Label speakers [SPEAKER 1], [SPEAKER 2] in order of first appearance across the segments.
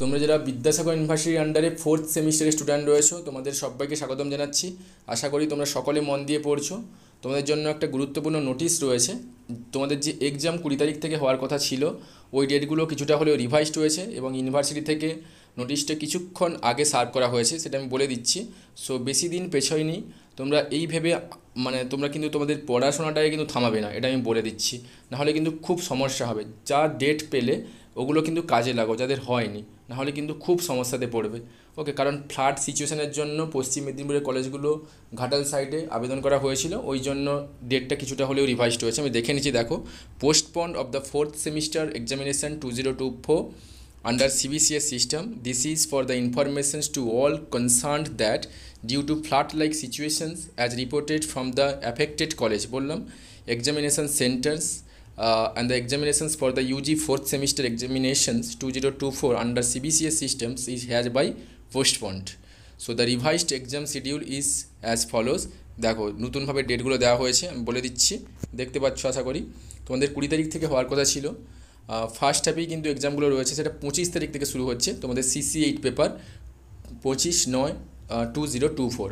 [SPEAKER 1] তোমরা যারা বিদ্যাসাগর ইউনিভার্সিটির আন্ডারে ফোর্থ সেমিস্টারের স্টুডেন্ট রয়েছো তোমাদের সবাইকে স্বাগতম জানাচ্ছি আশা করি তোমরা সকলে মন দিয়ে পড়ছো তোমাদের জন্য একটা গুরুত্বপূর্ণ নোটিশ রয়েছে তোমাদের যে এক্সাম কুড়ি তারিখ থেকে হওয়ার কথা ছিল ওই ডেটগুলো কিছুটা হলেও রিভাইজড হয়েছে এবং ইউনিভার্সিটি থেকে নোটিশটা কিছুক্ষণ আগে সার্ভ করা হয়েছে সেটা আমি বলে দিচ্ছি সো বেশি দিন পেছয়নি তোমরা এই ভেবে মানে তোমরা কিন্তু তোমাদের পড়াশোনাটাকে কিন্তু থামাবে না এটা আমি বলে দিচ্ছি নাহলে কিন্তু খুব সমস্যা হবে যা ডেট পেলে ওগুলো কিন্তু কাজে লাগো যাদের হয়নি নাহলে কিন্তু খুব সমস্যাতে পড়বে ওকে কারণ ফ্লাড সিচুয়েশানের জন্য পশ্চিম মেদিনীপুরের কলেজগুলো ঘাটাল সাইডে আবেদন করা হয়েছিল ওই জন্য ডেটটা কিছুটা হলেও রিভাইজড হয়েছে আমি দেখে নিচ্ছি দেখো postponed of the fourth semester examination two zero two four under CBCS system this is for the informations to all concern that due to flood like situations as reported from the affected college বললাম examination centres uh, and the examinations for the UG 4th semester examinations 2024 under CBCS systems is hereby postponed. So the revised exam schedule is as follows দেখো নতুনভাবে ডেটগুলো দেওয়া হয়েছে আমি বলে দিচ্ছি দেখতে পাচ্ছ আশা করি তোমাদের কুড়ি তারিখ থেকে হওয়ার কথা ছিল ফার্স্ট হ্যাপেই কিন্তু এক্সামগুলো রয়েছে সেটা পঁচিশ তারিখ থেকে শুরু হচ্ছে তোমাদের সিসি এইট পেপার পঁচিশ নয় two zero two four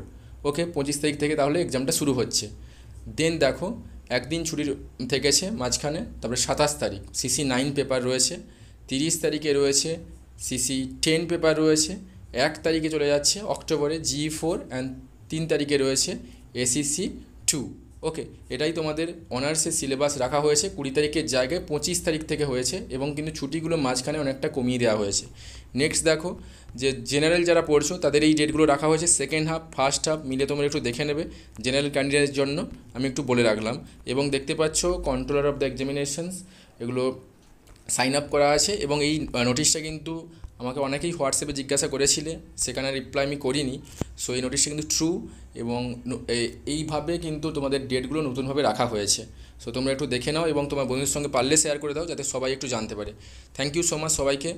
[SPEAKER 1] okay পঁচিশ তারিখ থেকে তাহলে এক্সামটা শুরু হচ্ছে দেন দেখো একদিন ছুটি থেকেছে মাঝখানে তারপরে সাতাশ তারিখ সিসি নাইন পেপার রয়েছে তিরিশ তারিখে রয়েছে সিসি টেন পেপার রয়েছে এক তারিখে চলে যাচ্ছে অক্টোবরে জি ফোর অ্যান্ড তিন তারিখে রয়েছে এসিসি টু ওকে এটাই তোমাদের অনার্সের সিলেবাস রাখা হয়েছে কুড়ি তারিখের জায়গায় পঁচিশ তারিখ থেকে হয়েছে এবং কিন্তু ছুটিগুলো মাঝখানে অনেকটা কমিয়ে দেওয়া হয়েছে নেক্সট দেখো যে জেনারেল যারা পড়ছো তাদের এই ডেটগুলো রাখা হয়েছে সেকেন্ড হাফ ফার্স্ট হাফ মিলে তোমরা একটু দেখে নেবে জেনারেল ক্যান্ডিডেটের জন্য আমি একটু বলে রাখলাম এবং দেখতে পাচ্ছ কন্ট্রোলার অফ দ্য এক্সামিনেশনস এগুলো সাইন আপ করা আছে এবং এই নোটিশটা কিন্তু আমাকে অনেকেই হোয়াটসঅ্যাপে জিজ্ঞাসা করেছিলে সেখানে রিপ্লাই আমি করিনি সো এই নোটিশটা কিন্তু ট্রু এবং এইভাবে কিন্তু তোমাদের ডেটগুলো নতুনভাবে রাখা হয়েছে সো তোমরা একটু দেখে নাও এবং তোমার বন্ধুদের সঙ্গে পারলে শেয়ার করে দাও যাতে সবাই একটু জানতে পারে থ্যাংক ইউ সো মাচ সবাইকে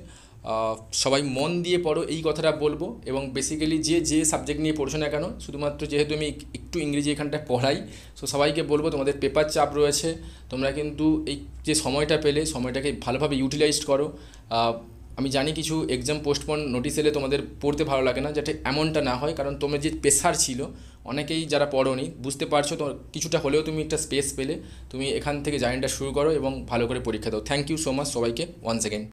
[SPEAKER 1] সবাই মন দিয়ে পড়ো এই কথাটা বলবো এবং বেসিক্যালি যে যে সাবজেক্ট নিয়ে পড়ছো না কেন শুধুমাত্র যেহেতু আমি একটু ইংরেজি এখানটায় পড়াই সো সবাইকে বলবো তোমাদের পেপার চাপ রয়েছে তোমরা কিন্তু এই যে সময়টা পেলে সময়টাকে ভালোভাবে ইউটিলাইজড করো আমি জানি কিছু এক্সাম পোস্টপন নোটিস এলে তোমাদের পড়তে ভালো লাগে না যাতে এমনটা না হয় কারণ তোমার যে প্রেশার ছিল অনেকেই যারা পড়োনি বুঝতে পারছো তো কিছুটা হলেও তুমি একটা স্পেস পেলে তুমি এখান থেকে জার্নিটা শুরু করো এবং ভালো করে পরীক্ষা দাও থ্যাংক ইউ সো মাচ সবাইকে ওয়ান্স সেকেন্ড